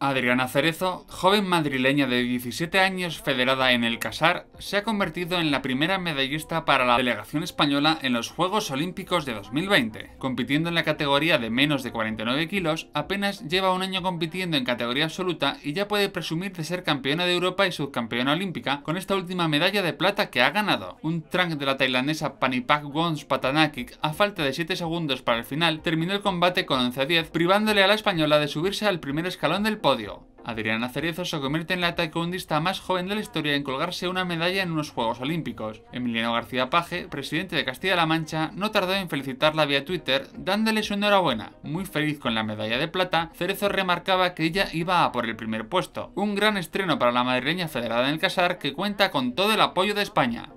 Adriana Cerezo, joven madrileña de 17 años federada en el Casar, se ha convertido en la primera medallista para la delegación española en los Juegos Olímpicos de 2020. Compitiendo en la categoría de menos de 49 kilos, apenas lleva un año compitiendo en categoría absoluta y ya puede presumir de ser campeona de Europa y subcampeona olímpica con esta última medalla de plata que ha ganado. Un trunk de la tailandesa Panipak Wons Patanakik, a falta de 7 segundos para el final, terminó el combate con 11-10, privándole a la española de subirse al primer escalón del Adriana Cerezo se convierte en la taekwondista más joven de la historia en colgarse una medalla en unos Juegos Olímpicos. Emiliano García Paje, presidente de Castilla-La Mancha, no tardó en felicitarla vía Twitter dándole su enhorabuena. Muy feliz con la medalla de plata, Cerezo remarcaba que ella iba a por el primer puesto. Un gran estreno para la madrileña federada en el Casar que cuenta con todo el apoyo de España.